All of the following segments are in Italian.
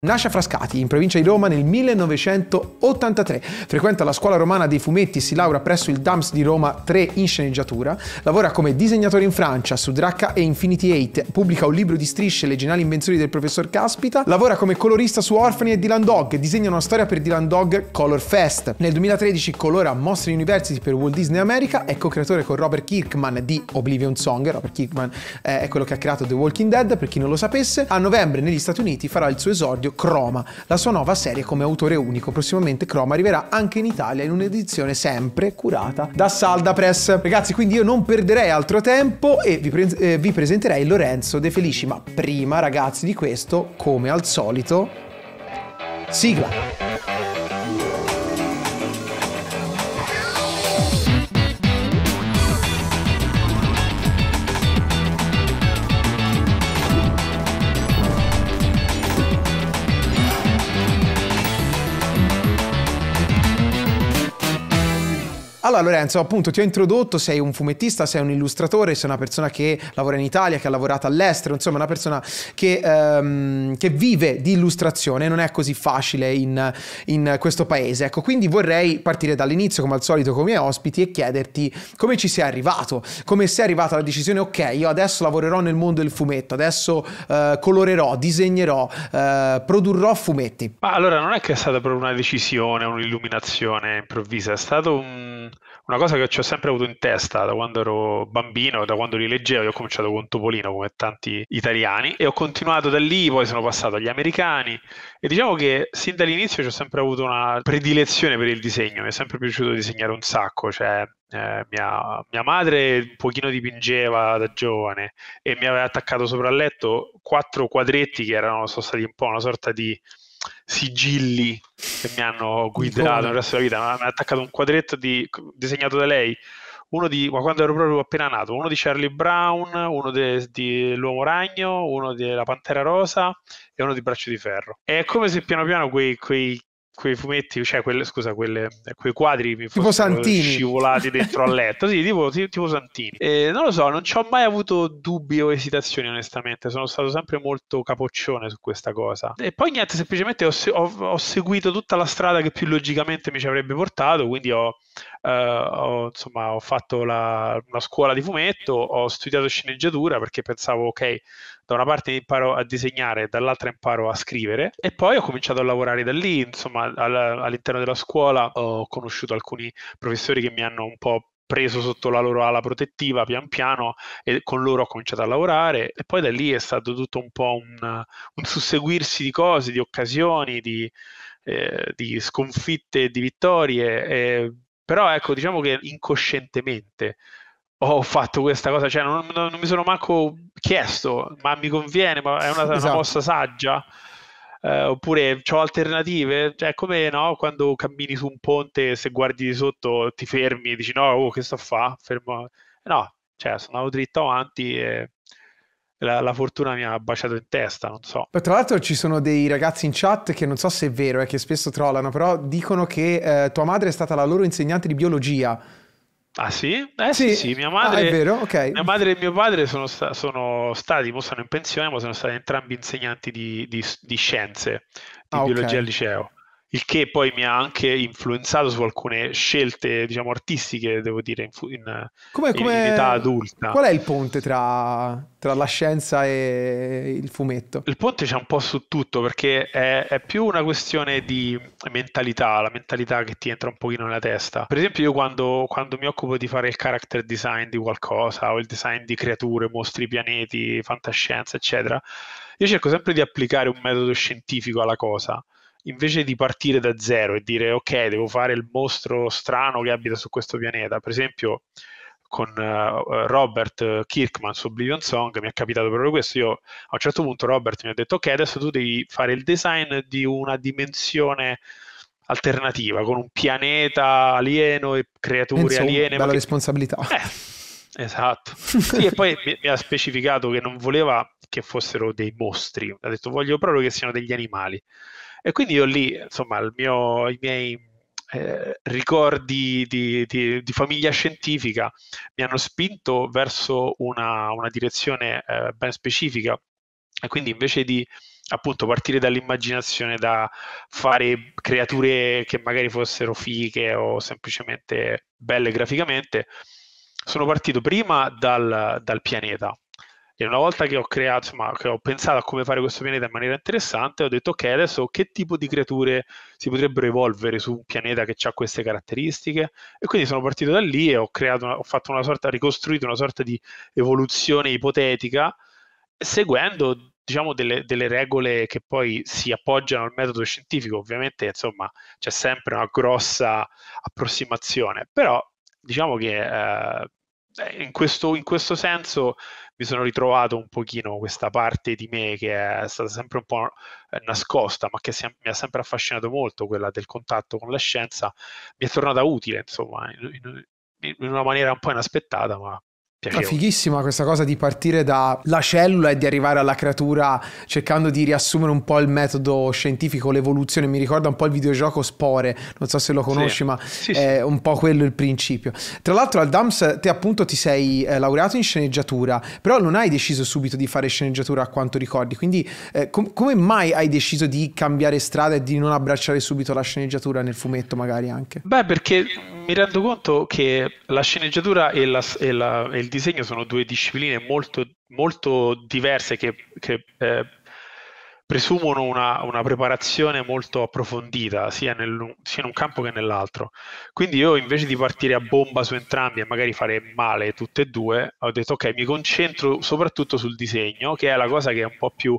Nasce a Frascati, in provincia di Roma, nel 1983. Frequenta la scuola romana dei fumetti, si laurea presso il DAMS di Roma 3 in sceneggiatura, lavora come disegnatore in Francia, su Dracca e Infinity 8, pubblica un libro di strisce le geniali invenzioni del professor Caspita, lavora come colorista su Orfani e Dylan Dog, disegna una storia per Dylan Dog Color Fest. Nel 2013 colora Monster University per Walt Disney America, è co-creatore con Robert Kirkman di Oblivion Song, Robert Kirkman eh, è quello che ha creato The Walking Dead, per chi non lo sapesse. A novembre negli Stati Uniti farà il suo esordio episodio Croma, la sua nuova serie come autore unico. Prossimamente Croma arriverà anche in Italia in un'edizione sempre curata da Salda Press. Ragazzi, quindi io non perderei altro tempo e vi, pre- eh, vi presenterei Lorenzo De Felici, ma prima ragazzi di questo, come al solito, sigla. Allora Lorenzo, appunto ti ho introdotto, sei un fumettista, sei un illustratore, sei una persona che lavora in Italia, che ha lavorato all'estero, insomma una persona che, ehm, che vive di illustrazione, non è così facile in, in questo paese. Ecco, quindi vorrei partire dall'inizio, come al solito, con i miei ospiti e chiederti come ci sei arrivato, come sei arrivato alla decisione, ok, io adesso lavorerò nel mondo del fumetto, adesso eh, colorerò, disegnerò, eh, produrrò fumetti. Ma allora non è che è stata proprio una decisione, un'illuminazione improvvisa, è stato un una cosa che ho sempre avuto in testa da quando ero bambino, da quando li leggevo, io ho cominciato con Topolino come tanti italiani e ho continuato da lì, poi sono passato agli americani e diciamo che sin dall'inizio ho sempre avuto una predilezione per il disegno, mi è sempre piaciuto disegnare un sacco, cioè eh, mia, mia, madre un pochino dipingeva da giovane e mi aveva attaccato sopra il letto quattro quadretti che erano, sono stati un po' una sorta di sigilli che mi hanno guidato nel resto della vita. Mi ha attaccato un quadretto di, disegnato da lei, uno di, ma quando ero proprio appena nato, uno di Charlie Brown, uno dell'Uomo Ragno, uno della Pantera Rosa e uno di Braccio di Ferro. È come se piano piano quei, quei quei fumetti, cioè quelle, scusa, quelle, quei quadri mi tipo Santini. scivolati dentro al letto, sì, tipo, tipo Santini. E non lo so, non ci ho mai avuto dubbi o esitazioni, onestamente, sono stato sempre molto capoccione su questa cosa. E poi niente, semplicemente ho, ho, ho seguito tutta la strada che più logicamente mi ci avrebbe portato, quindi ho eh, ho, insomma, ho, fatto la, una scuola di fumetto, ho studiato sceneggiatura perché pensavo, ok, da una parte imparo a disegnare, dall'altra imparo a scrivere e poi ho cominciato a lavorare da lì, insomma, al, all'interno della scuola ho conosciuto alcuni professori che mi hanno un po' preso sotto la loro ala protettiva pian piano e con loro ho cominciato a lavorare e poi da lì è stato tutto un po' un, un susseguirsi di cose, di occasioni, di, eh, di sconfitte, di vittorie. E però ecco, diciamo che incoscientemente ho fatto questa cosa, cioè non, non, non mi sono manco chiesto, ma mi conviene, ma è una, esatto. una mossa saggia. Eh, oppure ho alternative, cioè come no, quando cammini su un ponte se guardi di sotto ti fermi e dici no, oh, che sto a fa? fare? No, cioè sono andato dritto avanti e la, la, fortuna mi ha baciato in testa, non so. Poi, tra l'altro ci sono dei ragazzi in chat che non so se è vero, eh, che spesso trollano, però dicono che eh, tua madre è stata la loro insegnante di biologia. Ah sì? Eh sì, sì, sì. mia ah, madre... Ah, è vero, ok. Mia madre e mio padre sono, sta- sono stati, mo sono in pensione, ma sono stati entrambi insegnanti di, di, di scienze, di ah, biologia okay. al liceo il che poi mi ha anche influenzato su alcune scelte, diciamo, artistiche, devo dire, in, in, come, come... in età adulta. Qual è il ponte tra, tra, la scienza e il fumetto? Il ponte c'è un po' su tutto, perché è, è, più una questione di mentalità, la mentalità che ti entra un pochino nella testa. Per esempio io quando, quando mi occupo di fare il character design di qualcosa, o il design di creature, mostri, pianeti, fantascienza, eccetera, io cerco sempre di applicare un metodo scientifico alla cosa invece di partire da zero e dire ok, devo fare il mostro strano che abita su questo pianeta, per esempio con uh, Robert Kirkman su Oblivion Song mi è capitato proprio questo, io a un certo punto Robert mi ha detto ok, adesso tu devi fare il design di una dimensione alternativa con un pianeta alieno e creature Penso, aliene. Bella che... responsabilità. Eh, esatto. sì, e poi mi, mi ha specificato che non voleva che fossero dei mostri, ha detto voglio proprio che siano degli animali. E quindi io lì, insomma, mio, i miei eh, ricordi di, di, di, famiglia scientifica mi hanno spinto verso una, una direzione eh, ben specifica. E quindi invece di appunto partire dall'immaginazione, da fare creature che magari fossero fighe o semplicemente belle graficamente, sono partito prima dal, dal pianeta, e una volta che ho creato, ma che ho pensato a come fare questo pianeta in maniera interessante, ho detto ok, adesso che tipo di creature si potrebbero evolvere su un pianeta che ha queste caratteristiche? E quindi sono partito da lì e ho, una, ho fatto una sorta, ricostruito una sorta di evoluzione ipotetica seguendo diciamo delle, delle, regole che poi si appoggiano al metodo scientifico, ovviamente insomma c'è sempre una grossa approssimazione, però diciamo che eh, in questo, in questo senso mi sono ritrovato un pochino questa parte di me che è stata sempre un po' eh, nascosta, ma che si, mi ha sempre affascinato molto, quella del contatto con la scienza, mi è tornata utile, insomma, in, in, in una maniera un po' inaspettata, ma Piacevole. Ah, fighissima questa cosa di partire dalla cellula e di arrivare alla creatura cercando di riassumere un po' il metodo scientifico, l'evoluzione. Mi ricorda un po' il videogioco Spore, non so se lo conosci, sì. ma sì, è sì. un po' quello il principio. Tra l'altro al DAMS te appunto ti sei eh, laureato in sceneggiatura, però non hai deciso subito di fare sceneggiatura a quanto ricordi, quindi eh, com- come mai hai deciso di cambiare strada e di non abbracciare subito la sceneggiatura nel fumetto magari anche? Beh, perché mi rendo conto che la sceneggiatura e, la, e, la, e il disegno sono due discipline molto, molto diverse che, che eh, presumono una, una, preparazione molto approfondita sia, nel, sia, in un campo che nell'altro. Quindi io invece di partire a bomba su entrambi e magari fare male tutte e due, ho detto ok, mi concentro soprattutto sul disegno, che è la cosa che è un po' più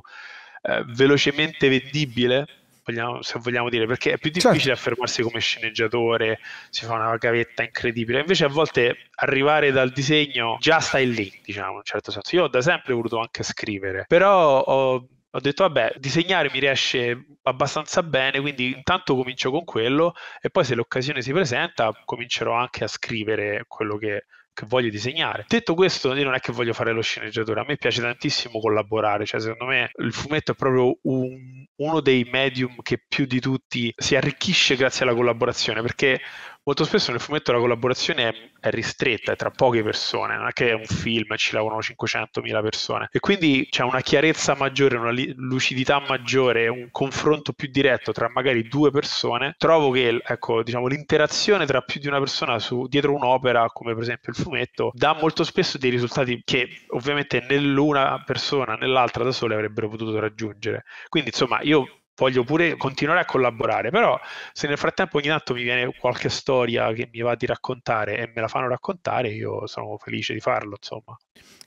eh, velocemente vendibile vogliamo, se vogliamo dire, perché è più certo. difficile certo. affermarsi come sceneggiatore, si fa una gavetta incredibile, invece a volte arrivare dal disegno già stai lì, diciamo, in un certo senso. Io ho da sempre voluto anche scrivere, però ho ho detto vabbè disegnare mi riesce abbastanza bene quindi intanto comincio con quello e poi se l'occasione si presenta comincerò anche a scrivere quello che che voglio disegnare. Detto questo, io non è che voglio fare lo sceneggiatore, a me piace tantissimo collaborare, cioè secondo me il fumetto è proprio un, uno dei medium che più di tutti si arricchisce grazie alla collaborazione, perché molto spesso nel fumetto la collaborazione è, è ristretta, è tra poche persone, non è che è un film e ci lavorano 500.000 persone. E quindi c'è una chiarezza maggiore, una lucidità maggiore, un confronto più diretto tra magari due persone. Trovo che ecco, diciamo, l'interazione tra più di una persona su, dietro un'opera, come per esempio il fumetto, dà molto spesso dei risultati che ovviamente nell'una persona, nell'altra da sole avrebbero potuto raggiungere. Quindi insomma io voglio pure continuare a collaborare, però se nel frattempo ogni tanto mi viene qualche storia che mi va di raccontare e me la fanno raccontare, io sono felice di farlo, insomma.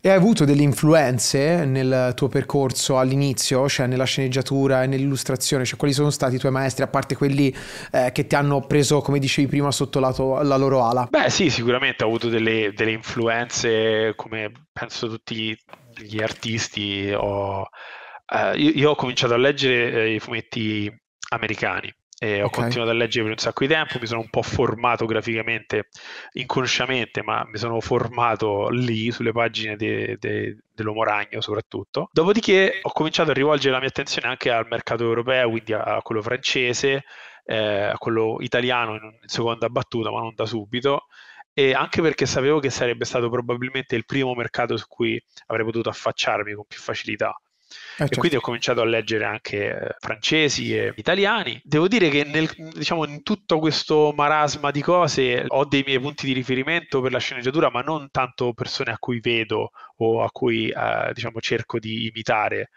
E hai avuto delle influenze nel tuo percorso all'inizio, cioè nella sceneggiatura e nell'illustrazione, cioè quali sono stati i tuoi maestri, a parte quelli eh, che ti hanno preso, come dicevi prima, sotto la, to- la loro ala? Beh sì, sicuramente ho avuto delle, delle influenze, come penso tutti gli artisti, ho... Eh, io, io, ho cominciato a leggere eh, i fumetti americani e ho okay. continuato a leggere per un sacco di tempo, mi sono un po' formato graficamente, inconsciamente, ma mi sono formato lì sulle pagine de, de, dell'Uomo Ragno soprattutto. Dopodiché ho cominciato a rivolgere la mia attenzione anche al mercato europeo, quindi a, a quello francese, eh, a quello italiano in, in seconda battuta, ma non da subito e anche perché sapevo che sarebbe stato probabilmente il primo mercato su cui avrei potuto affacciarmi con più facilità. Eh, certo. E quindi ho cominciato a leggere anche eh, francesi e italiani. Devo dire che nel, diciamo, in tutto questo marasma di cose ho dei miei punti di riferimento per la sceneggiatura, ma non tanto persone a cui vedo o a cui eh, diciamo, cerco di imitare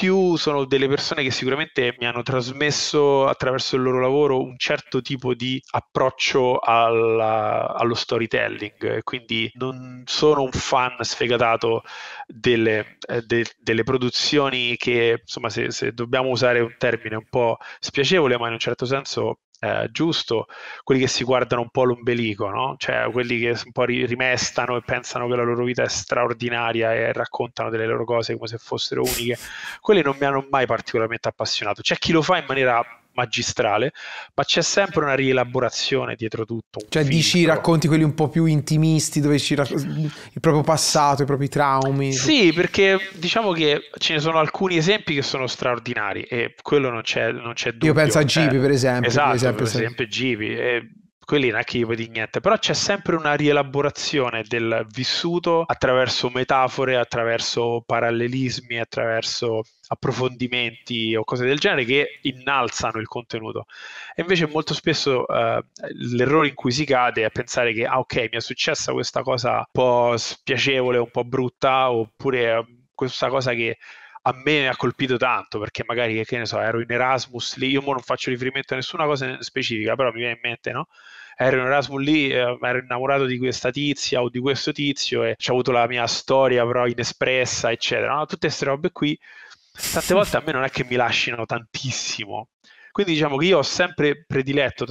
più sono delle persone che sicuramente mi hanno trasmesso attraverso il loro lavoro un certo tipo di approccio alla, allo storytelling, quindi non sono un fan sfegatato delle, eh, de, delle produzioni che, insomma, se, se, dobbiamo usare un termine un po' spiacevole, ma in un certo senso eh, giusto, quelli che si guardano un po' l'ombelico, no? cioè quelli che un po' rimestano e pensano che la loro vita è straordinaria e raccontano delle loro cose come se fossero uniche, quelli non mi hanno mai particolarmente appassionato. C'è chi lo fa in maniera magistrale, ma c'è sempre una rielaborazione dietro tutto. Cioè film, dici racconti quelli un po' più intimisti dove ci rac- il proprio passato, i propri traumi. Sì, perché diciamo che ce ne sono alcuni esempi che sono straordinari e quello non c'è, non c'è dubbio. Io penso a Gibi eh, per esempio. Esatto, per esempio, Gibi. E quelli non è che gli vedi niente, però c'è sempre una rielaborazione del vissuto attraverso metafore, attraverso parallelismi, attraverso approfondimenti o cose del genere che innalzano il contenuto. E invece molto spesso eh, l'errore in cui si cade è pensare che, ah ok, mi è successa questa cosa un po' spiacevole, un po' brutta, oppure eh, questa cosa che a me ha colpito tanto perché magari che ne so, ero in Erasmus lì, io non faccio riferimento a nessuna cosa specifica, però mi viene in mente, no? Ero in Erasmus lì, eh, ero innamorato di questa tizia o di questo tizio e ho avuto la mia storia però inespressa, eccetera. No? Tutte queste robe qui tante volte a me non è che mi lasciano tantissimo. Quindi diciamo che io ho sempre prediletto,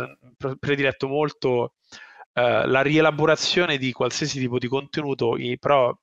prediletto molto eh, la rielaborazione di qualsiasi tipo di contenuto, però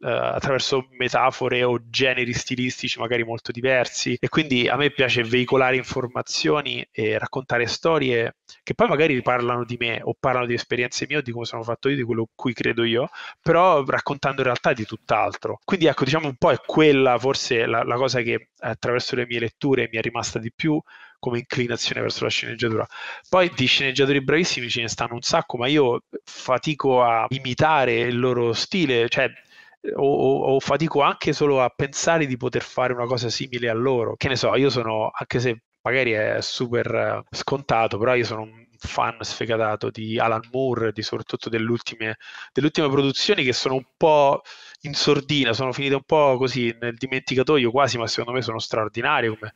eh, attraverso metafore o generi stilistici magari molto diversi e quindi a me piace veicolare informazioni e raccontare storie che poi magari parlano di me o parlano di esperienze mie o di come sono fatto io, di quello cui credo io, però raccontando in realtà di tutt'altro. Quindi ecco, diciamo un po' è quella forse la, la cosa che attraverso le mie letture mi è rimasta di più come inclinazione verso la sceneggiatura. Poi di sceneggiatori bravissimi ce ne stanno un sacco, ma io fatico a imitare il loro stile, cioè o, o, fatico anche solo a pensare di poter fare una cosa simile a loro. Che ne so, io sono, anche se magari è super eh, scontato, però io sono un fan sfegatato di Alan Moore, di soprattutto delle ultime, produzioni che sono un po' in sordina, sono finite un po' così nel dimenticatoio quasi, ma secondo me sono straordinarie come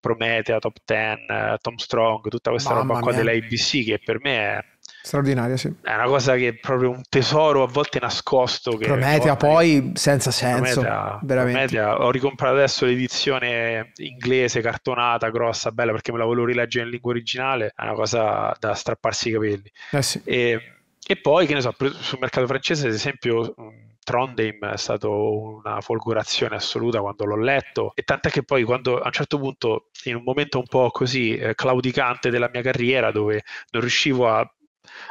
Prometea, Top Ten, eh, Tom Strong, tutta questa Mamma roba qua mia. dell'ABC che per me è Straordinaria, sì. È una cosa che è proprio un tesoro a volte nascosto. Che Prometea poi senza senso. Prometea, veramente. Prometea. Ho ricomprato adesso l'edizione inglese, cartonata, grossa, bella, perché me la volevo rileggere in lingua originale. È una cosa da strapparsi i capelli. Eh sì. e, e, poi, che ne so, sul mercato francese, ad esempio... Mm, Trondheim è stata una folgorazione assoluta quando l'ho letto e tant'è che poi quando a un certo punto in un momento un po' così eh, claudicante della mia carriera dove non riuscivo a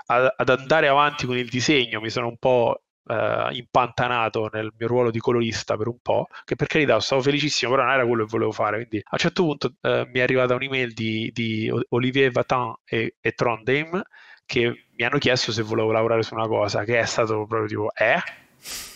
ad andare avanti con il disegno, mi sono un po' eh, impantanato nel mio ruolo di colorista per un po', che per carità stavo felicissimo, però non era quello che volevo fare. Quindi a un certo punto eh, mi è arrivata un'email di, di Olivier Vatan e, e Trondheim che mi hanno chiesto se volevo lavorare su una cosa, che è stato proprio tipo, eh?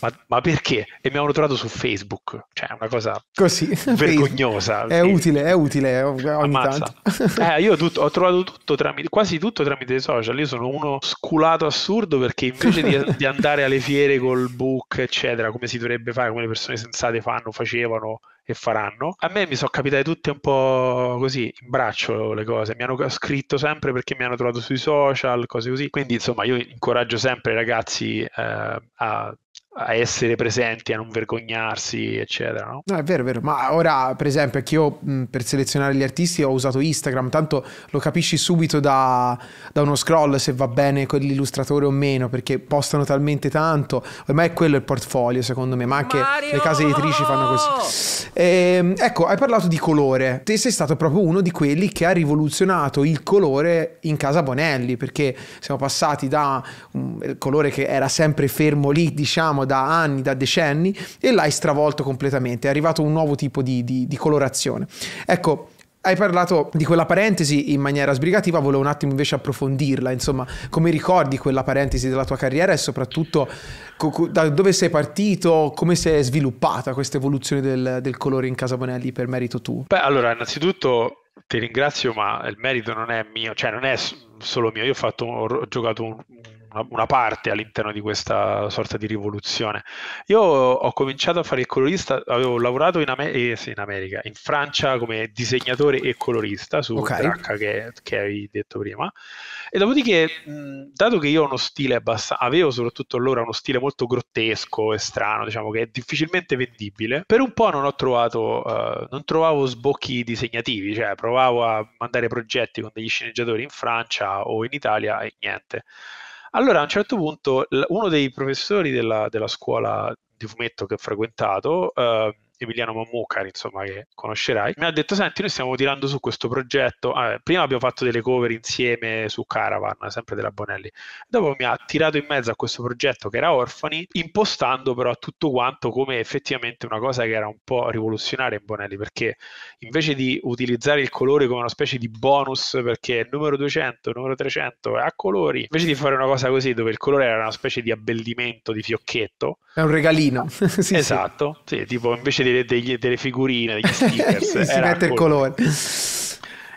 ma, ma, perché? E mi hanno trovato su Facebook, cioè una cosa Così, vergognosa. È utile, è utile ogni ammazza. tanto. eh, io tutto, ho trovato tutto tramite, quasi tutto tramite i social, io sono uno sculato assurdo perché invece di, di, andare alle fiere col book, eccetera, come si dovrebbe fare, come le persone sensate fanno, facevano e faranno, a me mi sono capitate tutte un po' così, in braccio le cose, mi hanno scritto sempre perché mi hanno trovato sui social, cose così, quindi insomma io incoraggio sempre i ragazzi eh, a a essere presenti, a non vergognarsi, eccetera. No? no, è vero, è vero. Ma ora, per esempio, anch'io per selezionare gli artisti ho usato Instagram, tanto lo capisci subito da, da uno scroll se va bene con l'illustratore o meno, perché postano talmente tanto. Ormai è quello il portfolio, secondo me, ma anche Mario! le case editrici fanno questo. E, ehm, ecco, hai parlato di colore. Te sei stato proprio uno di quelli che ha rivoluzionato il colore in casa Bonelli, perché siamo passati da un eh, colore che era sempre fermo lì, diciamo, conosciamo da anni, da decenni, e l'hai stravolto completamente, è arrivato un nuovo tipo di, di, di colorazione. Ecco, hai parlato di quella parentesi in maniera sbrigativa, volevo un attimo invece approfondirla, insomma, come ricordi quella parentesi della tua carriera e soprattutto da dove sei partito, come si è sviluppata questa evoluzione del, del colore in Casa Bonelli per merito tu? Beh, allora, innanzitutto ti ringrazio, ma il merito non è mio, cioè non è solo mio, io ho, fatto, ho giocato un una, una parte all'interno di questa sorta di rivoluzione. Io ho cominciato a fare il colorista, avevo lavorato in, Amer- eh, sì, in America, in Francia come disegnatore e colorista su okay. Dracca che, che avevi detto prima. E dopodiché, mh, dato che io ho uno stile abbastanza, avevo soprattutto allora uno stile molto grottesco e strano, diciamo che è difficilmente vendibile, per un po' non ho trovato, uh, non trovavo sbocchi disegnativi, cioè provavo a mandare progetti con degli sceneggiatori in Francia o in Italia e niente. Allora a un certo punto uno dei professori della, della scuola di fumetto che ho frequentato eh, Emiliano Mammucari, insomma, che conoscerai, mi ha detto: Senti, noi stiamo tirando su questo progetto. Ah, prima abbiamo fatto delle cover insieme su Caravan, sempre della Bonelli. Dopo mi ha tirato in mezzo a questo progetto che era Orfani, impostando però tutto quanto come effettivamente una cosa che era un po' rivoluzionaria in Bonelli, perché invece di utilizzare il colore come una specie di bonus, perché il numero 200, il numero 300 è a colori, invece di fare una cosa così dove il colore era una specie di abbellimento di fiocchetto, è un regalino. sì, esatto, sì. Sì, tipo invece di delle, delle, delle figurine, degli stickers. si Era mette il colore.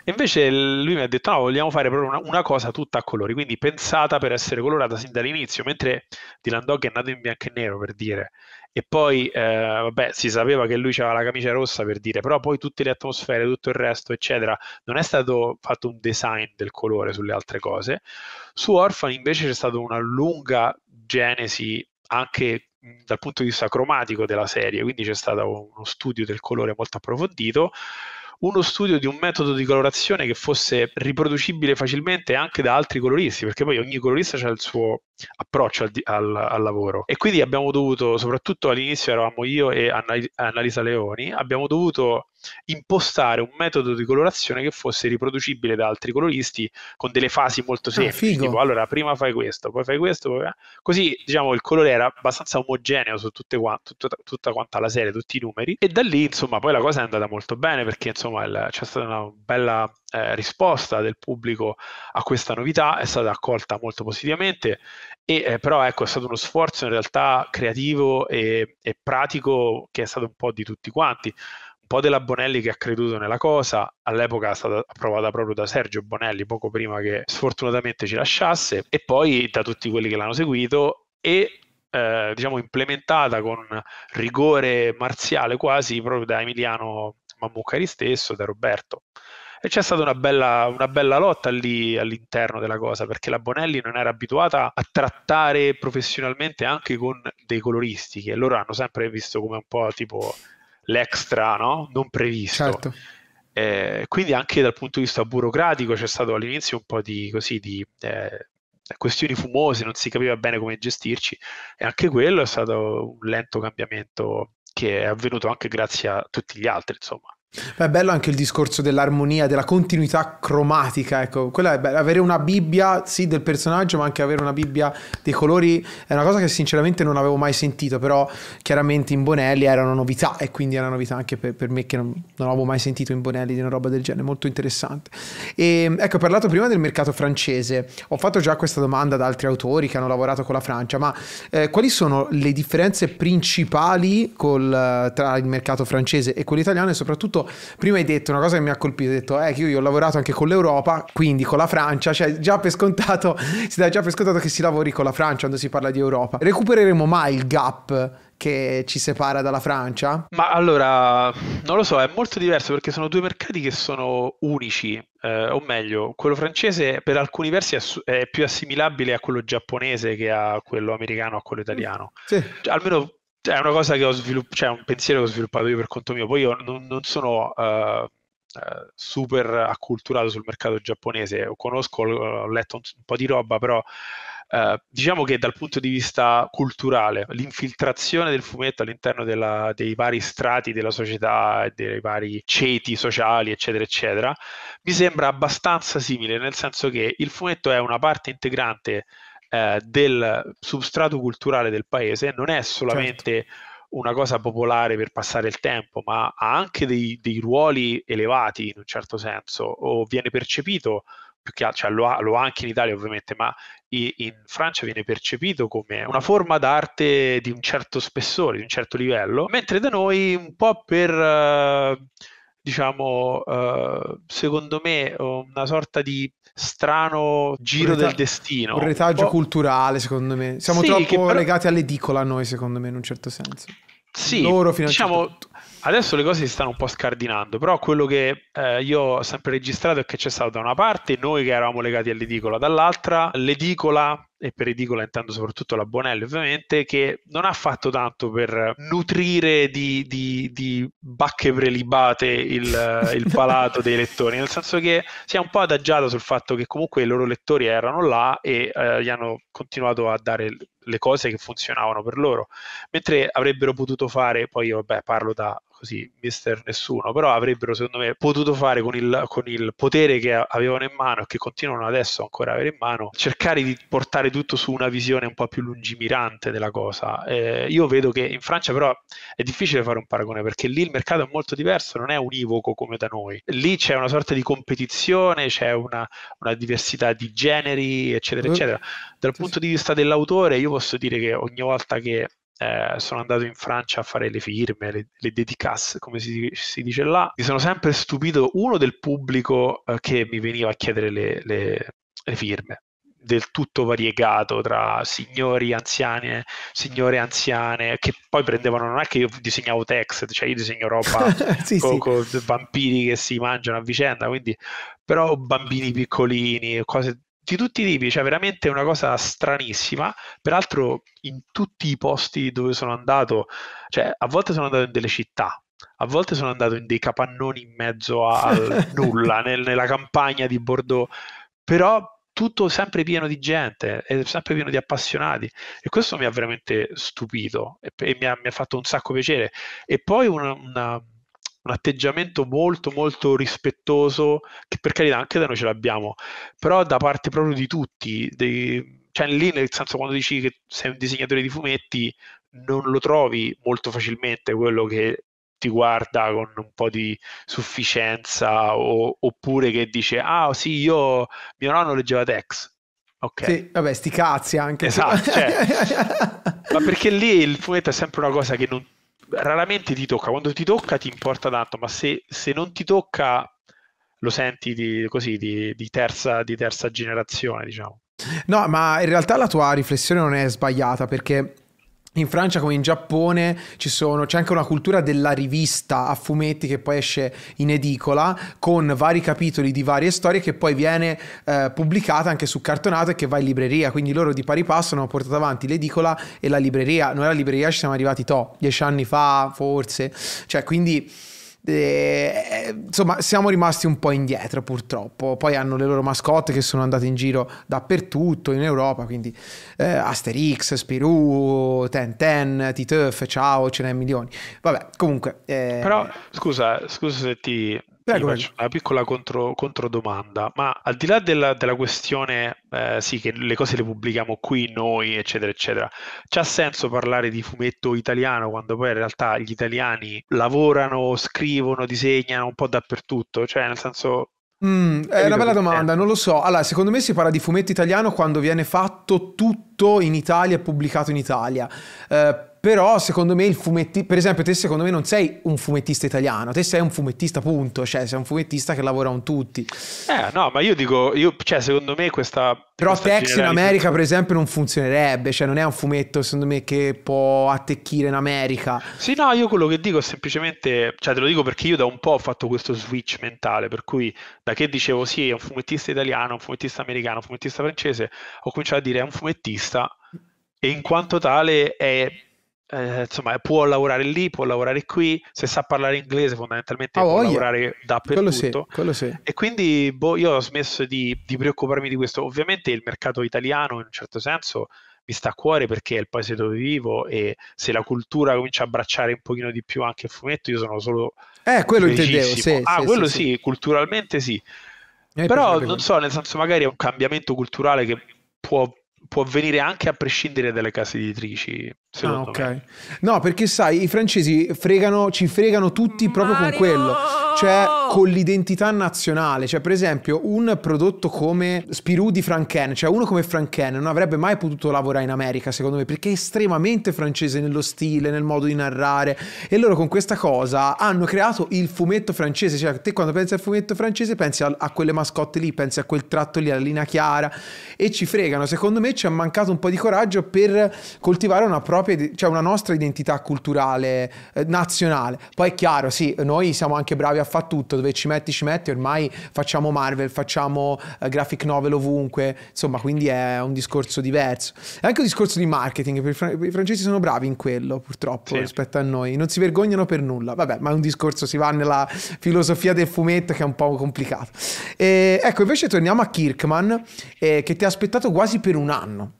Invece lui mi ha detto: No, ah, vogliamo fare proprio una, una, cosa tutta a colori, quindi pensata per essere colorata sin dall'inizio. Mentre Dylan Dog è nato in bianco e nero per dire, e poi eh, vabbè, si sapeva che lui aveva la camicia rossa per dire, però poi tutte le atmosfere, tutto il resto, eccetera, non è stato fatto un design del colore sulle altre cose. Su Orphan invece c'è stata una lunga genesi anche dal punto di vista cromatico della serie, quindi c'è stato uno studio del colore molto approfondito, uno studio di un metodo di colorazione che fosse riproducibile facilmente anche da altri coloristi, perché poi ogni colorista ha il suo approccio al, al, al, lavoro. E quindi abbiamo dovuto, soprattutto all'inizio eravamo io e Annalisa Leoni, abbiamo dovuto impostare un metodo di colorazione che fosse riproducibile da altri coloristi con delle fasi molto ah, semplici. Ah, tipo, allora, prima fai questo, poi fai questo, poi... così diciamo il colore era abbastanza omogeneo su quante, tutta, tutta, quanta la serie, tutti i numeri. E da lì, insomma, poi la cosa è andata molto bene perché insomma il, c'è stata una bella eh, risposta del pubblico a questa novità, è stata accolta molto positivamente. E, eh, però ecco, è stato uno sforzo in realtà creativo e, e pratico che è stato un po' di tutti quanti po' della Bonelli che ha creduto nella cosa, all'epoca è stata approvata proprio da Sergio Bonelli poco prima che sfortunatamente ci lasciasse, e poi da tutti quelli che l'hanno seguito e eh, diciamo implementata con rigore marziale quasi proprio da Emiliano Mammucari stesso, da Roberto. E c'è stata una bella, una bella lotta lì all'interno della cosa, perché la Bonelli non era abituata a trattare professionalmente anche con dei coloristi, che loro hanno sempre visto come un po' tipo l'extra no? non previsto. Certo. Eh, quindi anche dal punto di vista burocratico c'è stato all'inizio un po' di, così, di eh, questioni fumose, non si capiva bene come gestirci e anche quello è stato un lento cambiamento che è avvenuto anche grazie a tutti gli altri, insomma. Beh, è bello anche il discorso dell'armonia, della continuità cromatica, ecco, quella è bella. avere una Bibbia, sì, del personaggio, ma anche avere una Bibbia dei colori è una cosa che sinceramente non avevo mai sentito, però chiaramente in Bonelli era una novità e quindi era una novità anche per, per me che non, non, avevo mai sentito in Bonelli di una roba del genere, molto interessante. E, ehm, ecco, ho parlato prima del mercato francese, ho fatto già questa domanda ad altri autori che hanno lavorato con la Francia, ma eh, quali sono le differenze principali col, tra il mercato francese e quello italiano e soprattutto prima hai detto una cosa che mi ha colpito, hai detto eh, che io ho lavorato anche con l'Europa, quindi con la Francia, cioè già per scontato, si dà già per scontato che si lavori con la Francia quando si parla di Europa. Recupereremo mai il gap che ci separa dalla Francia? Ma allora, non lo so, è molto diverso perché sono due mercati che sono unici, eh, o meglio, quello francese per alcuni versi è, è, più assimilabile a quello giapponese che a quello americano, a quello italiano. Sì. Cioè, almeno cioè, è una cosa che ho sviluppato, cioè un pensiero che ho sviluppato io per conto mio. Poi io non, non sono uh, super acculturato sul mercato giapponese, conosco, ho letto un, po' di roba, però uh, diciamo che dal punto di vista culturale l'infiltrazione del fumetto all'interno della, dei vari strati della società, dei vari ceti sociali, eccetera, eccetera, mi sembra abbastanza simile, nel senso che il fumetto è una parte integrante eh, del substrato culturale del paese, non è certo. solamente certo. una cosa popolare per passare il tempo, ma ha anche dei, dei ruoli elevati in un certo senso, o viene percepito più cioè lo, ha, lo ha, anche in Italia ovviamente, ma in Francia viene percepito come una forma d'arte di un certo spessore, di un certo livello, mentre da noi un po' per, eh, diciamo, eh, secondo me una sorta di strano giro reta- del destino. Un retaggio un culturale, secondo me. Siamo sì, troppo però... legati all'edicola noi, secondo me, in un certo senso. Sì, Loro fino diciamo, certo adesso le cose si stanno un po' scardinando, però quello che eh, io ho sempre registrato è che c'è stato da una parte noi che eravamo legati all'edicola, dall'altra l'edicola e per edicola intendo soprattutto la Bonelli ovviamente, che non ha fatto tanto per nutrire di, di, di bacche prelibate il, il palato dei lettori, nel senso che si è un po' adagiato sul fatto che comunque i loro lettori erano là e eh, gli hanno continuato a dare le cose che funzionavano per loro, mentre avrebbero potuto fare, poi io vabbè, parlo da così mister nessuno, però avrebbero secondo me potuto fare con il, con il potere che avevano in mano e che continuano adesso ancora a avere in mano, cercare di portare tutto su una visione un po' più lungimirante della cosa. Eh, io vedo che in Francia però è difficile fare un paragone perché lì il mercato è molto diverso, non è univoco come da noi. Lì c'è una sorta di competizione, c'è una, una diversità di generi, eccetera, eccetera. Dal punto di vista dell'autore io posso dire che ogni volta che eh, sono andato in Francia a fare le firme, le, le dedicasse, come si, si, dice là. Mi sono sempre stupito, uno, del pubblico eh, che mi veniva a chiedere le, le, le firme, del tutto variegato tra signori anziani, signore anziane, che poi prendevano, non è che io disegnavo text, cioè io disegno roba sì, con, sì. con, vampiri che si mangiano a vicenda, quindi però bambini piccolini, cose di tutti i tipi, cioè veramente una cosa stranissima. Peraltro in tutti i posti dove sono andato, cioè a volte sono andato in delle città, a volte sono andato in dei capannoni in mezzo al nulla, nel, nella campagna di Bordeaux, però tutto sempre pieno di gente, sempre pieno di appassionati e questo mi ha veramente stupito e, e mi, ha, mi, ha, fatto un sacco piacere. E poi una, una un atteggiamento molto molto rispettoso, che per carità anche da noi ce l'abbiamo, però da parte proprio di tutti, dei, cioè lì nel senso quando dici che sei un disegnatore di fumetti non lo trovi molto facilmente quello che ti guarda con un po' di sufficienza o, oppure che dice ah sì io mio nonno leggeva Tex ok sì, vabbè sti cazzi anche esatto cioè, ma perché lì il fumetto è sempre una cosa che non raramente ti tocca, quando ti tocca ti importa tanto, ma se, se non ti tocca lo senti di, così di, di, terza, di terza generazione, diciamo. No, ma in realtà la tua riflessione non è sbagliata perché in Francia come in Giappone sono, c'è anche una cultura della rivista a fumetti che poi esce in edicola con vari capitoli di varie storie che poi viene eh, pubblicata anche su cartonato e che va in libreria. Quindi loro di pari passo hanno portato avanti l'edicola e la libreria. Noi alla libreria ci siamo arrivati to, dieci anni fa forse. Cioè quindi eh, eh, insomma, siamo rimasti un po' indietro purtroppo. Poi hanno le loro mascotte che sono andate in giro dappertutto in Europa, quindi eh, Asterix, Spirou, Ten Ten, Titeuf, ciao, ce n'è milioni. Vabbè, comunque... Eh... Però scusa, scusa se ti una piccola contro, domanda, ma al di là della, della questione, eh, sì, che le cose le pubblichiamo qui noi, eccetera, eccetera, c'ha senso parlare di fumetto italiano quando poi in realtà gli italiani lavorano, scrivono, disegnano un po' dappertutto? Cioè, nel senso, Mm, è una bella domanda, non lo so. Allora, secondo me si parla di fumetto italiano quando viene fatto tutto in Italia e pubblicato in Italia. Eh, però secondo me il fumettista, per esempio te secondo me non sei un fumettista italiano, te sei un fumettista punto, cioè sei un fumettista che lavora con tutti. Eh no, ma io dico, io, cioè secondo me questa... Però questa Tex in America per esempio non funzionerebbe, cioè non è un fumetto secondo me che può attecchire in America. Sì no, io quello che dico è semplicemente, cioè te lo dico perché io da un po' ho fatto questo switch mentale, per cui da che dicevo sì è un fumettista italiano, un fumettista americano, un fumettista francese, ho cominciato a dire è un fumettista e in quanto tale è eh, insomma, eh, può lavorare lì, può lavorare qui, se sa parlare inglese fondamentalmente oh, può oh, lavorare yeah. dappertutto. Quello sì, quello sì. E quindi boh, io ho smesso di, di, preoccuparmi di questo. Ovviamente il mercato italiano in un certo senso mi sta a cuore perché è il paese dove vivo e se la cultura comincia a abbracciare un pochino di più anche il fumetto io sono solo... Eh, quello felicissimo. intendevo, sì. Ah, sì, quello sì, sì, culturalmente sì. Però non so, nel senso magari è un cambiamento culturale che può può avvenire anche a prescindere dalle case editrici. Ah, okay. No, perché sai, i francesi fregano, ci fregano tutti proprio Mario! con quello, cioè con l'identità nazionale. Cioè, per esempio, un prodotto come Spirou di Franken, cioè uno come Franken non avrebbe mai potuto lavorare in America, secondo me, perché è estremamente francese nello stile, nel modo di narrare. E loro con questa cosa hanno creato il fumetto francese. Cioè, te quando pensi al fumetto francese pensi a, a quelle mascotte lì, pensi a quel tratto lì, alla linea chiara, e ci fregano. Secondo me ci è mancato un po' di coraggio per coltivare una propria propria, cioè una nostra identità culturale eh, nazionale. Poi è chiaro, sì, noi siamo anche bravi a fare tutto, dove ci metti, ci metti, ormai facciamo Marvel, facciamo eh, graphic novel ovunque, insomma, quindi è un discorso diverso. È anche un discorso di marketing, i, fran- i francesi sono bravi in quello, purtroppo, sì. rispetto a noi, non si vergognano per nulla. Vabbè, ma è un discorso, si va nella filosofia del fumetto che è un po' complicato. E, ecco, invece torniamo a Kirkman, eh, che ti ha aspettato quasi per un anno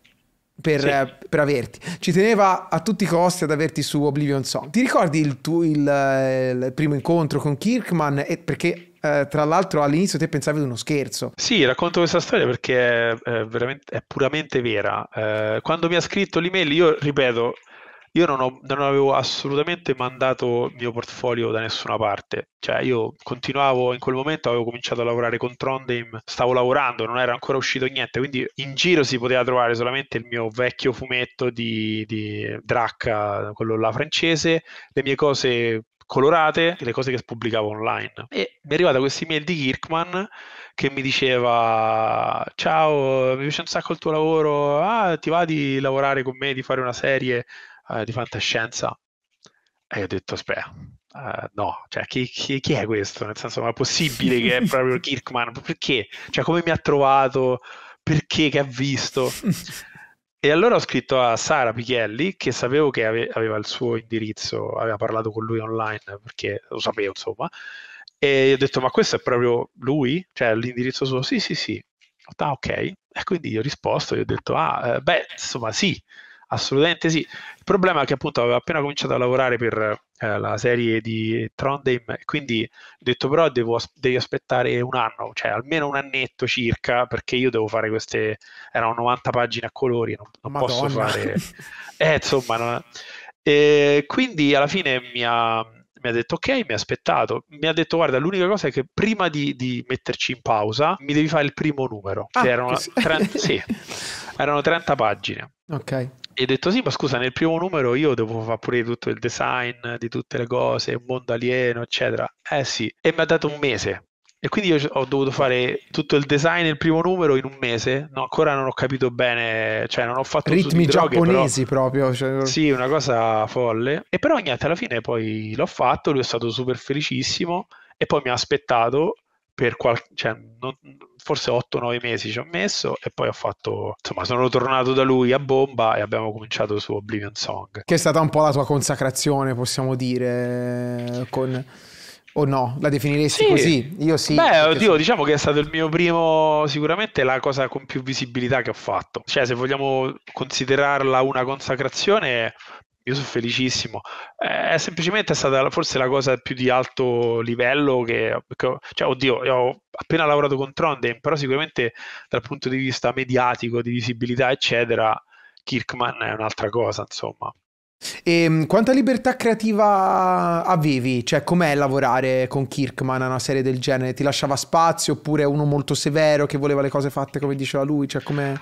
per, sì. per, averti. Ci teneva a tutti i costi ad averti su Oblivion Song. Ti ricordi il, tuo, il, eh, il primo incontro con Kirkman? E perché eh, tra l'altro all'inizio te pensavi ad uno scherzo. Sì, racconto questa storia perché è, è, è puramente vera. Eh, quando mi ha scritto l'email, io ripeto, io non, ho, non avevo assolutamente mandato il mio portfolio da nessuna parte, cioè io continuavo in quel momento, avevo cominciato a lavorare con Trondheim, stavo lavorando, non era ancora uscito niente, quindi in giro si poteva trovare solamente il mio vecchio fumetto di, di Dracca, quello là francese, le mie cose colorate, le cose che pubblicavo online. E mi è arrivata questa email di Kirkman che mi diceva ciao, mi piace un sacco il tuo lavoro, ah, ti va di lavorare con me, di fare una serie? Eh, di fantascienza e ho detto aspetta uh, no cioè chi, chi, chi, è questo nel senso ma è possibile che è proprio Kirkman perché cioè come mi ha trovato perché che ha visto e allora ho scritto a Sara Pichelli che sapevo che ave, aveva il suo indirizzo aveva parlato con lui online perché lo sapevo insomma e gli ho detto ma questo è proprio lui cioè l'indirizzo suo sì sì sì ah ok e quindi io ho risposto e ho detto ah eh, beh insomma sì Assolutamente sì. Il problema è che appunto avevo appena cominciato a lavorare per eh, la serie di Trondheim, quindi ho detto però devo, devi aspettare un anno, cioè almeno un annetto circa, perché io devo fare queste, erano 90 pagine a colori, non, non posso fare... Eh, insomma, non... E quindi alla fine mi ha, mi ha, detto ok, mi ha aspettato, mi ha detto guarda l'unica cosa è che prima di, di metterci in pausa mi devi fare il primo numero, ah, cioè, erano, 30, sì, erano 30 pagine. Ok e detto sì, ma scusa, nel primo numero io devo fare pure tutto il design di tutte le cose, mondo alieno, eccetera. Eh sì, e mi ha dato un mese. E quindi io ho dovuto fare tutto il design del primo numero in un mese. No, ancora non ho capito bene, cioè non ho fatto ritmi giapponesi però... proprio. Cioè... Sì, una cosa folle. E però niente, alla fine poi l'ho fatto, lui è stato super felicissimo e poi mi ha aspettato per qualche, cioè, non, forse 8-9 mesi ci ho messo e poi ho fatto, insomma, sono tornato da lui a bomba e abbiamo cominciato su Oblivion Song. Che è stata un po' la tua consacrazione, possiamo dire, con... O no, la definiresti sì. così? Io sì. Beh, oddio, sono... diciamo che è stato il mio primo, sicuramente la cosa con più visibilità che ho fatto. Cioè, se vogliamo considerarla una consacrazione, io sono felicissimo. Eh, è semplicemente stata forse la cosa più di alto livello che, che cioè, oddio, ho appena lavorato con Trondheim, però sicuramente dal punto di vista mediatico, di visibilità, eccetera, Kirkman è un'altra cosa, insomma. E ehm, quanta libertà creativa avevi? Cioè, com'è lavorare con Kirkman a una serie del genere? Ti lasciava spazio oppure uno molto severo che voleva le cose fatte come diceva lui? Cioè, com'è...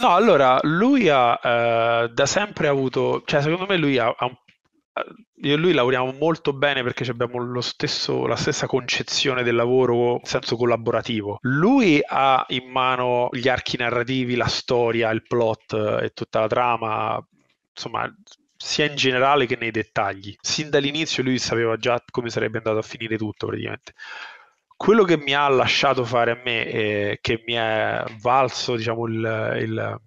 No, allora, lui ha eh, da sempre avuto, cioè, secondo me lui ha, ha io e lui lavoriamo molto bene perché abbiamo lo stesso, la stessa concezione del lavoro in senso collaborativo. Lui ha in mano gli archi narrativi, la storia, il plot eh, e tutta la trama. Insomma, sia in generale che nei dettagli. Sin dall'inizio lui sapeva già come sarebbe andato a finire tutto praticamente. Quello che mi ha lasciato fare a me, eh, che mi è valso diciamo, il, il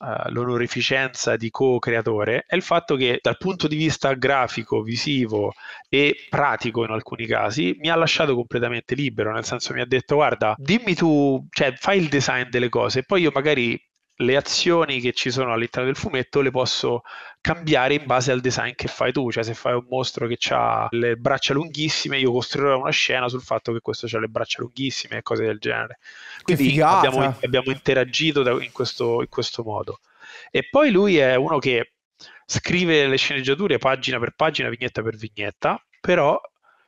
Uh, l'onorificenza di co-creatore è il fatto che dal punto di vista grafico, visivo e pratico in alcuni casi mi ha lasciato completamente libero, nel senso mi ha detto guarda dimmi tu, cioè fai il design delle cose e poi io magari le azioni che ci sono all'interno del fumetto le posso cambiare in base al design che fai tu, cioè se fai un mostro che ha le braccia lunghissime, io costruirò una scena sul fatto che questo ha le braccia lunghissime e cose del genere. Quindi abbiamo, abbiamo, interagito da, in, questo, in questo modo. E poi lui è uno che scrive le sceneggiature pagina per pagina, vignetta per vignetta, però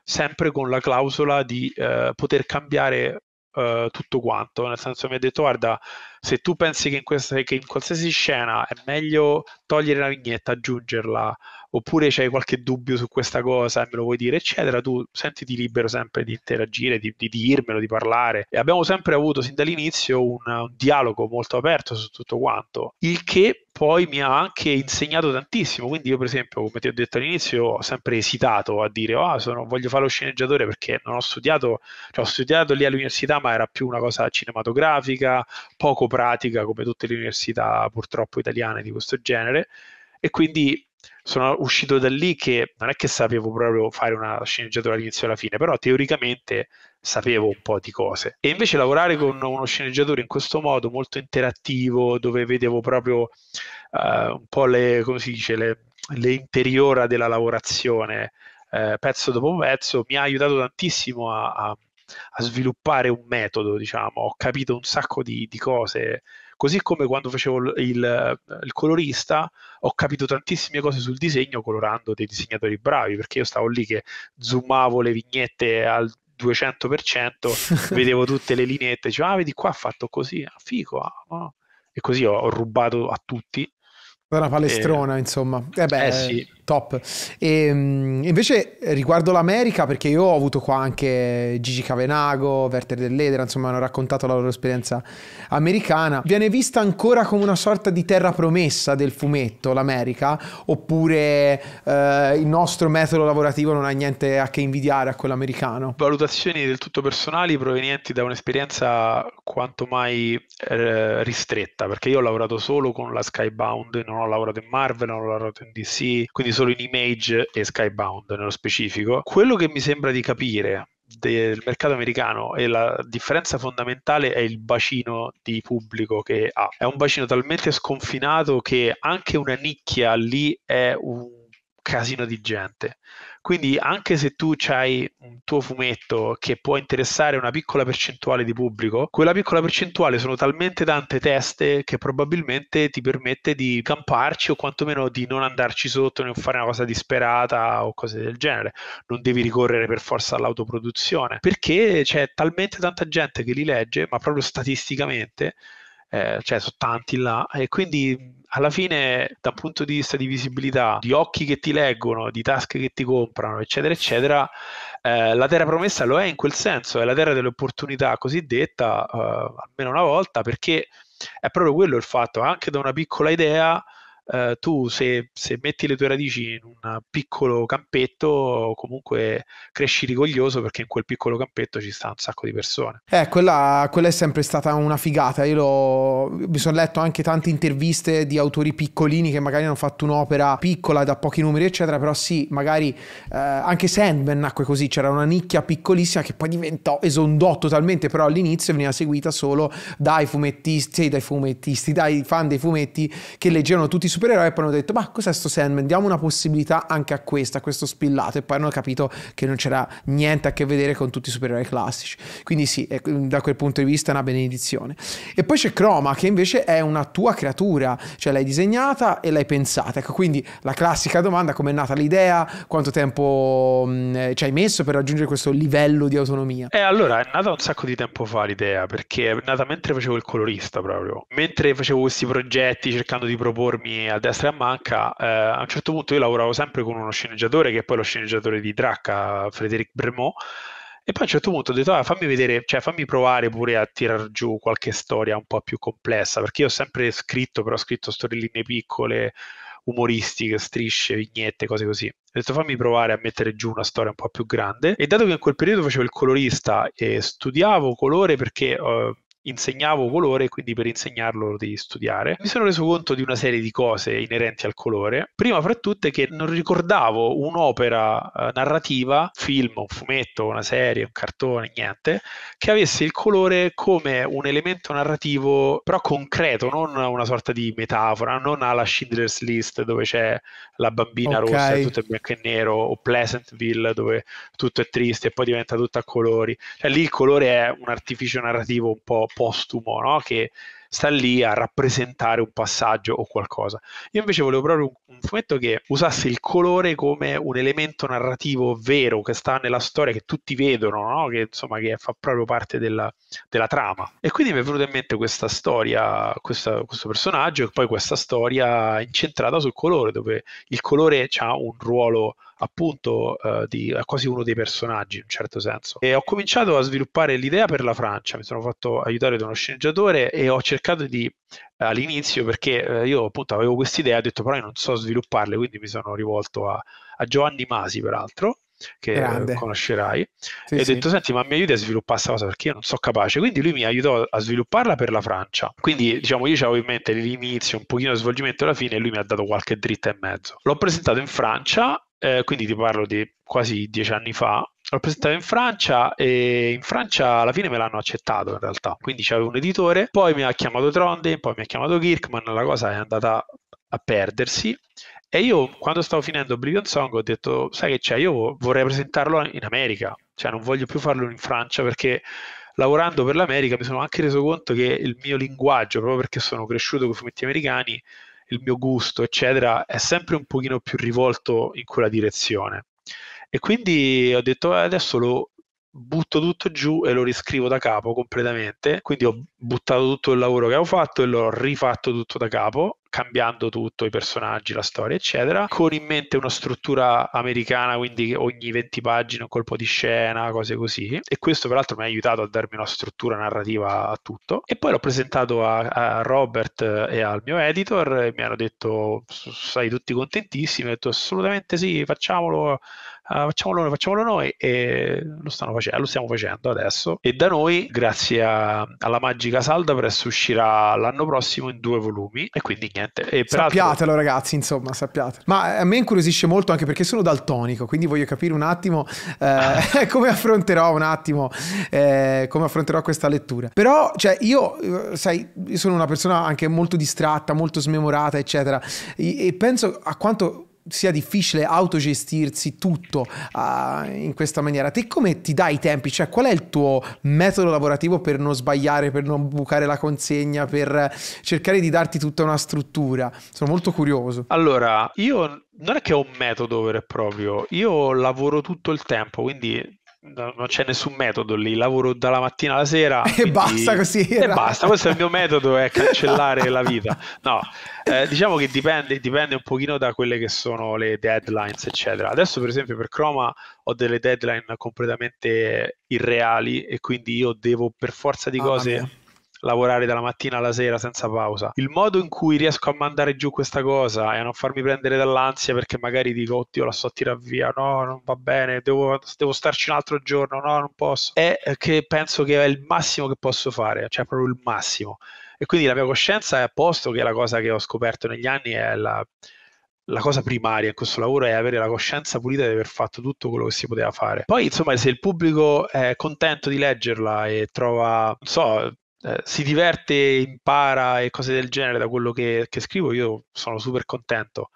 sempre con la clausola di eh, poter cambiare eh, tutto quanto, nel senso mi ha detto guarda, se tu pensi che in, questa, che in qualsiasi scena è meglio togliere la vignetta, aggiungerla, oppure c'hai qualche dubbio su questa cosa e me lo vuoi dire, eccetera, tu sentiti libero sempre di interagire, di, di dirmelo, di parlare. E abbiamo sempre avuto sin dall'inizio un, un dialogo molto aperto su tutto quanto, il che poi mi ha anche insegnato tantissimo. Quindi, io, per esempio, come ti ho detto all'inizio, ho sempre esitato a dire: Ah, oh, voglio fare lo sceneggiatore perché non ho studiato, cioè, ho studiato lì all'università, ma era più una cosa cinematografica, poco pratica, come tutte le università purtroppo italiane di questo genere. E quindi sono uscito da lì che non è che sapevo proprio fare una sceneggiatura all'inizio e alla fine, però teoricamente sapevo un po' di cose. E invece lavorare con uno sceneggiatore in questo modo molto interattivo, dove vedevo proprio uh, un po' le, come si dice, le, le interiora della lavorazione, uh, pezzo dopo pezzo, mi ha aiutato tantissimo a, a, a, sviluppare un metodo, diciamo, ho capito un sacco di, di cose Così come quando facevo il, il colorista ho capito tantissime cose sul disegno colorando dei disegnatori bravi, perché io stavo lì che zoomavo le vignette al 200%, vedevo tutte le lineette, dicevo, ah, vedi qua ha fatto così, ah, figo, ah, ah. e così ho, ho rubato a tutti. Una palestrona, e... Eh, insomma. Eh, beh, eh sì top. E, ehm, invece riguardo l'America, perché io ho avuto qua anche Gigi Cavenago, Werther dell'Edera, insomma hanno raccontato la loro esperienza americana, viene vista ancora come una sorta di terra promessa del fumetto l'America, oppure eh, il nostro metodo lavorativo non ha niente a che invidiare a quello americano? Valutazioni del tutto personali provenienti da un'esperienza quanto mai eh, ristretta, perché io ho lavorato solo con la Skybound, non ho lavorato in Marvel, non ho lavorato in DC, quindi sono solo in Image e Skybound nello specifico. Quello che mi sembra di capire del mercato americano e la differenza fondamentale è il bacino di pubblico che ha. È un bacino talmente sconfinato che anche una nicchia lì è un casino di gente. Quindi anche se tu hai un tuo fumetto che può interessare una piccola percentuale di pubblico, quella piccola percentuale sono talmente tante teste che probabilmente ti permette di camparci o quantomeno di non andarci sotto, non fare una cosa disperata o cose del genere. Non devi ricorrere per forza all'autoproduzione, perché c'è talmente tanta gente che li legge, ma proprio statisticamente eh, cioè sono tanti là, e quindi alla fine dal punto di vista di visibilità, di occhi che ti leggono, di tasche che ti comprano, eccetera, eccetera, eh, la terra promessa lo è in quel senso, è la terra dell'opportunità cosiddetta, eh, almeno una volta, perché è proprio quello il fatto, anche da una piccola idea eh, tu se, se, metti le tue radici in un piccolo campetto, comunque cresci rigoglioso perché in quel piccolo campetto ci sta un sacco di persone. Eh, quella, quella è sempre stata una figata. Io l'ho, mi sono letto anche tante interviste di autori piccolini che magari hanno fatto un'opera piccola da pochi numeri, eccetera. Però sì, magari eh, anche Sandman nacque così, c'era una nicchia piccolissima che poi diventò esondò totalmente, però all'inizio veniva seguita solo dai fumettisti, dai fumettisti, dai fan dei fumetti che leggevano tutti i supereroi e poi hanno detto ma cos'è sto Sandman diamo una possibilità anche a questa a questo spillato e poi hanno capito che non c'era niente a che vedere con tutti i supereroi classici quindi sì è, mm, da quel punto di vista è una benedizione e poi c'è Chroma che invece è una tua creatura cioè l'hai disegnata e l'hai pensata ecco quindi la classica domanda come è nata l'idea quanto tempo mh, mm, eh, ci hai messo per raggiungere questo livello di autonomia eh allora è nata un sacco di tempo fa l'idea perché è nata mentre facevo il colorista proprio mentre facevo questi progetti cercando di propormi a destra e a manca, eh, a un certo punto io lavoravo sempre con uno sceneggiatore che è poi lo sceneggiatore di Dracca, Frédéric Bremont, e poi a un certo punto ho detto, ah, fammi vedere, cioè fammi provare pure a tirar giù qualche storia un po' più complessa, perché io ho sempre scritto, però ho scritto storielline piccole, umoristiche, strisce, vignette, cose così. Ho detto fammi provare a mettere giù una storia un po' più grande e dato che in quel periodo facevo il colorista e studiavo colore perché eh, insegnavo colore e quindi per insegnarlo devi studiare. Mi sono reso conto di una serie di cose inerenti al colore. Prima fra tutte che non ricordavo un'opera eh, narrativa, film, un fumetto, una serie, un cartone, niente, che avesse il colore come un elemento narrativo però concreto, non una sorta di metafora, non alla Schindler's List dove c'è la bambina okay. rossa e tutto è bianco e nero o Pleasantville dove tutto è triste e poi diventa tutto a colori. Cioè lì il colore è un artificio narrativo un po' postumo, no? che sta lì a rappresentare un passaggio o qualcosa. Io invece volevo proprio un, un fumetto che usasse il colore come un elemento narrativo vero che sta nella storia, che tutti vedono, no? che insomma che fa proprio parte della, della, trama. E quindi mi è venuta in mente questa storia, questa, questo personaggio e poi questa storia incentrata sul colore, dove il colore ha un ruolo appunto eh, di quasi uno dei personaggi in un certo senso. E ho cominciato a sviluppare l'idea per la Francia, mi sono fatto aiutare da uno sceneggiatore e ho cercato di all'inizio perché eh, io appunto avevo quest'idea, ho detto però io non so svilupparle, quindi mi sono rivolto a, a Giovanni Masi peraltro che Grande. conoscerai sì, e ho sì. detto senti ma mi aiuti a sviluppare questa cosa perché io non sono capace quindi lui mi aiutò a svilupparla per la Francia quindi diciamo io avevo in mente l'inizio un pochino di svolgimento e la fine e lui mi ha dato qualche dritta e mezzo l'ho presentato in Francia eh, quindi ti parlo di quasi dieci anni fa, l'ho presentato in Francia e in Francia alla fine me l'hanno accettato in realtà, quindi c'avevo un editore, poi mi ha chiamato Trondheim, poi mi ha chiamato Kirkman, la cosa è andata a perdersi e io quando stavo finendo Brilliant Song ho detto, sai che c'è, io vorrei presentarlo in America, cioè non voglio più farlo in Francia perché lavorando per l'America mi sono anche reso conto che il mio linguaggio, proprio perché sono cresciuto con i fumetti americani, il mio gusto, eccetera, è sempre un pochino più rivolto in quella direzione. E quindi ho detto eh, adesso lo, butto tutto giù e lo riscrivo da capo completamente. Quindi ho buttato tutto il lavoro che avevo fatto e l'ho rifatto tutto da capo, cambiando tutto, i personaggi, la storia, eccetera, con in mente una struttura americana, quindi ogni 20 pagine un colpo di scena, cose così. E questo peraltro mi ha aiutato a darmi una struttura narrativa a tutto. E poi l'ho presentato a, a Robert e al mio editor e mi hanno detto, sai, tutti contentissimi, ho detto assolutamente sì, facciamolo ah, facciamolo noi, facciamolo noi e lo, facendo, lo, stiamo facendo adesso e da noi grazie a, alla Magica Salda presso uscirà l'anno prossimo in due volumi e quindi niente. E sappiatelo ragazzi insomma sappiatelo. Ma eh, a me incuriosisce molto anche perché sono daltonico quindi voglio capire un attimo eh, come affronterò un attimo eh, come affronterò questa lettura. Però cioè io eh, sai io sono una persona anche molto distratta, molto smemorata eccetera e, e penso a quanto sia difficile autogestirsi tutto uh, in questa maniera. Te come ti dai i tempi? Cioè, qual è il tuo metodo lavorativo per non sbagliare, per non bucare la consegna, per cercare di darti tutta una struttura? Sono molto curioso. Allora, io non è che ho un metodo vero e proprio, io lavoro tutto il tempo, quindi non c'è nessun metodo lì, lavoro dalla mattina alla sera. E basta così. E era. basta, questo è il mio metodo, è cancellare la vita. No, eh, diciamo che dipende, dipende un pochino da quelle che sono le deadlines, eccetera. Adesso per esempio per Chroma ho delle deadline completamente irreali e quindi io devo per forza di cose... Ah, lavorare dalla mattina alla sera senza pausa. Il modo in cui riesco a mandare giù questa cosa e a non farmi prendere dall'ansia perché magari dico, oddio, la sto a tirare via, no, non va bene, devo, devo starci un altro giorno, no, non posso, è che penso che è il massimo che posso fare, cioè proprio il massimo. E quindi la mia coscienza è a posto, che è la cosa che ho scoperto negli anni, è la, la cosa primaria in questo lavoro è avere la coscienza pulita di aver fatto tutto quello che si poteva fare. Poi, insomma, se il pubblico è contento di leggerla e trova, non so, eh, si diverte, impara e cose del genere da quello che, che scrivo, io sono super contento.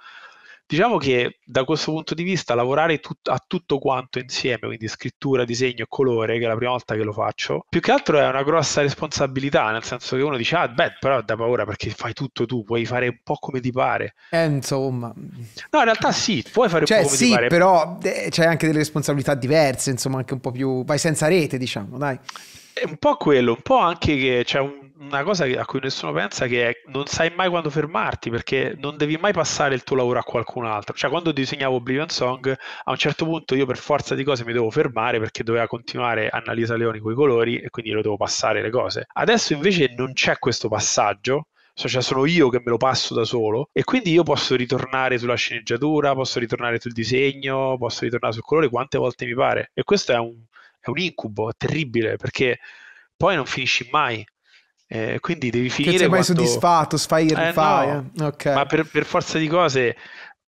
Diciamo che da questo punto di vista lavorare tut- a tutto quanto insieme, quindi scrittura, disegno e colore, che è la prima volta che lo faccio, più che altro è una grossa responsabilità, nel senso che uno dice, ah beh, però da paura perché fai tutto tu, puoi fare un po' come ti pare. Eh, insomma... No, in realtà sì, puoi fare cioè, un po' come sì, ti pare. però eh, c'è anche delle responsabilità diverse, insomma, anche un po' più... vai senza rete, diciamo, dai è un po' quello, un po' anche che c'è un, una cosa a cui nessuno pensa che è non sai mai quando fermarti perché non devi mai passare il tuo lavoro a qualcun altro. Cioè quando disegnavo Oblivion Song a un certo punto io per forza di cose mi devo fermare perché doveva continuare Annalisa Leoni con i colori e quindi lo devo passare le cose. Adesso invece non c'è questo passaggio cioè sono io che me lo passo da solo e quindi io posso ritornare sulla sceneggiatura, posso ritornare sul disegno, posso ritornare sul colore quante volte mi pare e questo è un, è un incubo, è terribile perché poi non finisci mai. Eh, quindi devi finire. Che sei mai quando... soddisfatto, sfai e eh, rifai. Eh, no. okay. Ma per, per, forza di cose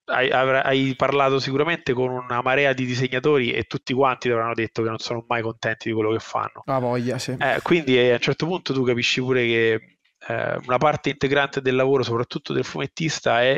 hai, hai, parlato sicuramente con una marea di disegnatori e tutti quanti ti avranno detto che non sono mai contenti di quello che fanno. La voglia, sì. Eh, quindi eh, a un certo punto tu capisci pure che eh, una parte integrante del lavoro, soprattutto del fumettista, è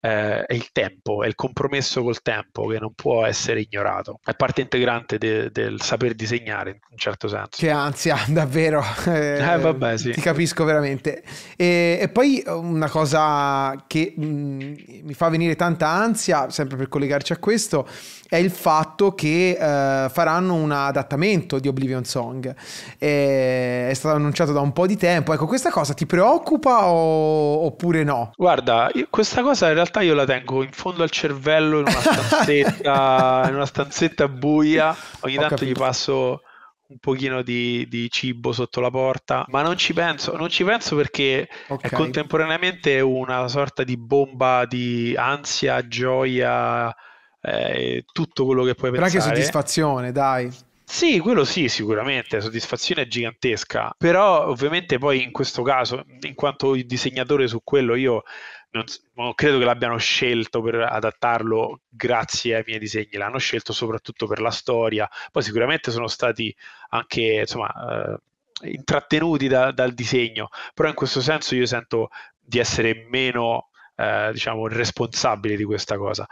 eh, è il tempo, è il compromesso col tempo che non può essere ignorato, è parte integrante de- del saper disegnare in un certo senso. Che ansia, davvero. Eh, eh, vabbè, sì. Ti capisco veramente. E, e poi una cosa che mh, mm, mi fa venire tanta ansia, sempre per collegarci a questo, è il fatto che eh, faranno un adattamento di Oblivion Song. Eh, è stato annunciato da un po' di tempo. Ecco, questa cosa ti preoccupa o... oppure no? Guarda, questa cosa in realtà realtà io la tengo in fondo al cervello, in una stanzetta, in una stanzetta buia, ogni tanto gli passo un pochino di, di, cibo sotto la porta, ma non ci penso, non ci penso perché okay. è contemporaneamente una sorta di bomba di ansia, gioia, eh, tutto quello che puoi Però pensare. Però che soddisfazione, dai. Sì, quello sì, sicuramente, la soddisfazione è gigantesca, però ovviamente poi in questo caso, in quanto disegnatore su quello, io non, non, credo che l'abbiano scelto per adattarlo grazie ai miei disegni, l'hanno scelto soprattutto per la storia, poi sicuramente sono stati anche insomma, eh, intrattenuti da, dal disegno, però in questo senso io sento di essere meno eh, diciamo, responsabile di questa cosa.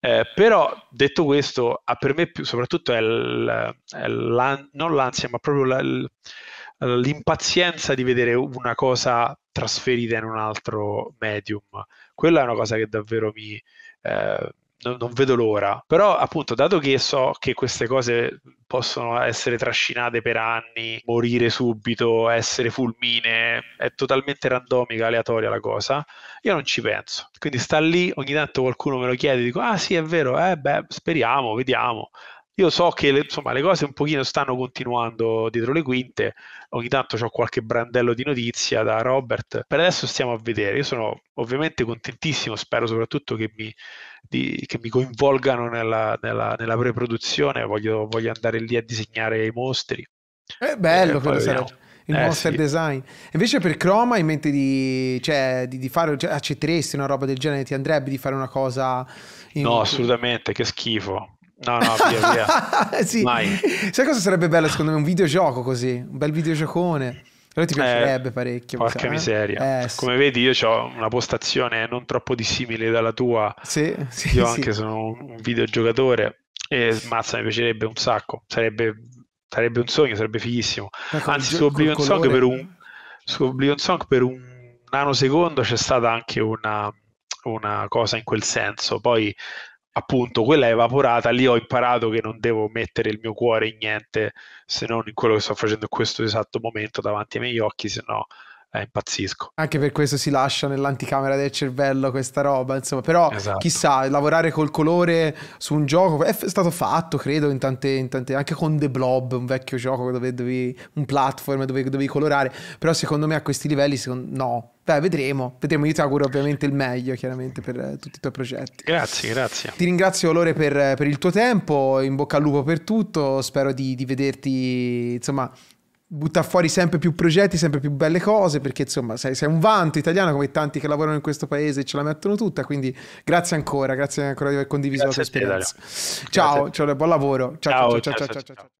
Eh, però detto questo, per me più, soprattutto è, l, è l'an, non l'ansia, ma proprio la, l'impazienza di vedere una cosa trasferita in un altro medium. Quella è una cosa che davvero mi... Eh, non, non, vedo l'ora, però appunto dato che so che queste cose possono essere trascinate per anni, morire subito, essere fulmine, è totalmente randomica, aleatoria la cosa, io non ci penso. Quindi sta lì, ogni tanto qualcuno me lo chiede, dico ah sì è vero, eh beh speriamo, vediamo, io so che le, insomma, le cose un pochino stanno continuando dietro le quinte, ogni tanto ho qualche brandello di notizia da Robert, per adesso stiamo a vedere, io sono ovviamente contentissimo, spero soprattutto che mi, di, che mi coinvolgano nella, nella, nella pre-produzione, voglio, voglio, andare lì a disegnare i mostri. È bello eh, quello sarebbe il eh, monster sì. design. Invece per Chroma in mente di, cioè, di, di fare, cioè, accetteresti una roba del genere? Ti andrebbe di fare una cosa... In... No, assolutamente, che schifo. No, no, via, via. sì. Mai. Sai cosa sarebbe bello secondo me? Un videogioco così, un bel videogiocone. Però ti piacerebbe eh, parecchio. Porca sa, miseria. Eh? Eh, Come vedi io ho una postazione non troppo dissimile dalla tua. Sì, sì, io anche sono un videogiocatore e mazza mi piacerebbe un sacco. Sarebbe, sarebbe un sogno, sarebbe fighissimo. Anzi, su Oblivion, Song per un, su Oblivion Song per un nanosecondo c'è stata anche una, una cosa in quel senso. Poi appunto quella è evaporata, lì ho imparato che non devo mettere il mio cuore in niente se non in quello che sto facendo in questo esatto momento davanti ai miei occhi, se no eh, impazzisco. Anche per questo si lascia nell'anticamera del cervello questa roba, insomma, però esatto. chissà, lavorare col colore su un gioco è f- stato fatto, credo, in tante, in tante, anche con The Blob, un vecchio gioco dove dovevi, un platform dove dovevi colorare, però secondo me a questi livelli secondo, no. Beh, vedremo, vedremo, io ti auguro ovviamente il meglio chiaramente per eh, tutti i tuoi progetti. Grazie, grazie. Ti ringrazio Lore per, per, il tuo tempo, in bocca al lupo per tutto, spero di, di vederti insomma butta fuori sempre più progetti, sempre più belle cose, perché insomma sei, sei, un vanto italiano come tanti che lavorano in questo paese e ce la mettono tutta, quindi grazie ancora, grazie ancora di aver condiviso grazie la tua esperienza. ciao, ciao, buon lavoro. ciao, ciao. ciao, ciao, ciao